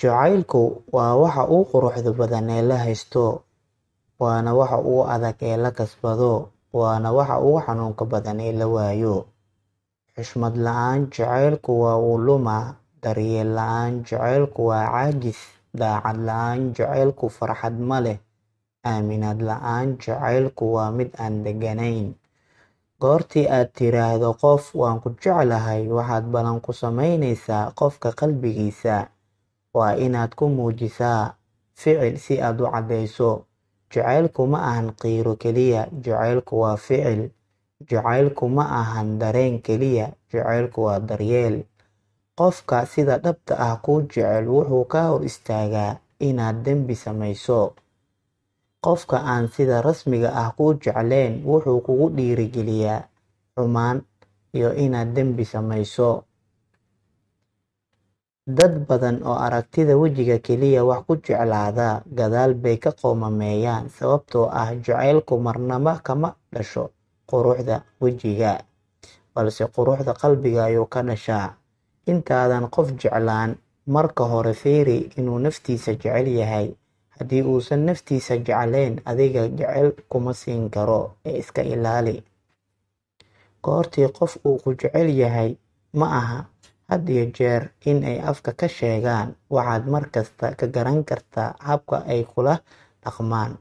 Jacaylku waa waxa ugu quruxda badan ee la haysto, waana waxa ugu adag ee la kasbado, waana waxa ugu xanuunka badan ee la waayo. Xushmad la-aan jacaylku waa wuu lumaa. Daryeel aan jacaylku waa caajis. Daacad la-aan jacaylku farxad ma leh. Aaminaad la'aan jacaylku waa mid aan deganayn Goortii aad tiraahdo qof "waan ku jeclahay," waxaad ballan ku samaynaysaa qofka qalbigiisa waa inaad ku muujisaa ficil si aad u caddayso jacaylku ma ahan qiiro keliya jacaylku waa ficil jacaylku ma ahan dareen keliya jacaylku waa daryeel qofka sida dhabta ah kuu jecel wuxuu ka hor istaagaa inaad dembi samayso qofka aan sida rasmiga ah kuu jecleen wuxuu kugu dhiirigeliyaa xumaan iyo inaad dembi samayso Dad badan oo aragtida wejiga keliya wax ku jeclaada gadaal bay ka qoomameeyaan sababtoo ah jacaylku marnaba kama dhasho quruxda wejiga, balse quruxda qalbiga ayuu ka dhashaa. Intaadan qof jeclaan, marka hore fiiri inuu naftiisa jecel yahay. Haddii uusan naftiisa jeclayn, adiga jecel kuma siin karo, ee iska ilaali. Goortii qof uu ku jecel yahay ma aha Had iyo jeer in ay afka ka sheegaan waxaad mar kasta ka garan kartaa habka ay kula dhaqmaan.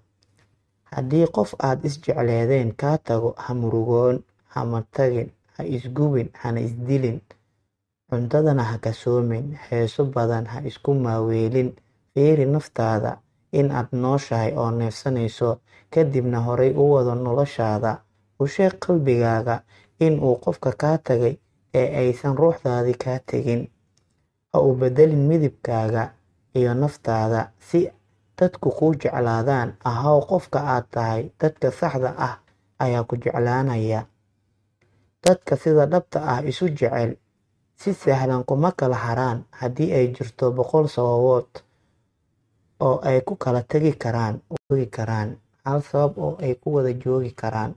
Haddii qof aad isjecleedeen kaa tago, ha murugoon, ha matagin, ha isgubin, hana isdilin, cuntadana ha kasoomin, heeso badan ha isku maaweelin. Fiiri naftaada in aad nooshahay oo neefsanayso, kadibna horay u wado noloshaada. U sheeg qalbigaaga in uu qofka kaa tagay ee aysan ruuxdaadii kaa tegin ha u bedelin midabkaaga iyo naftaada si dadku kuu jeclaadaan ahow qofka aad tahay dadka saxda ah ayaa ku jeclaanaya dadka sida dhabta ah isu jecel si sahlan kuma kala haraan haddii ay jirto boqol sababood oo ay ku kala tegi karaan hal sabab oo ay ku wada joogi karaan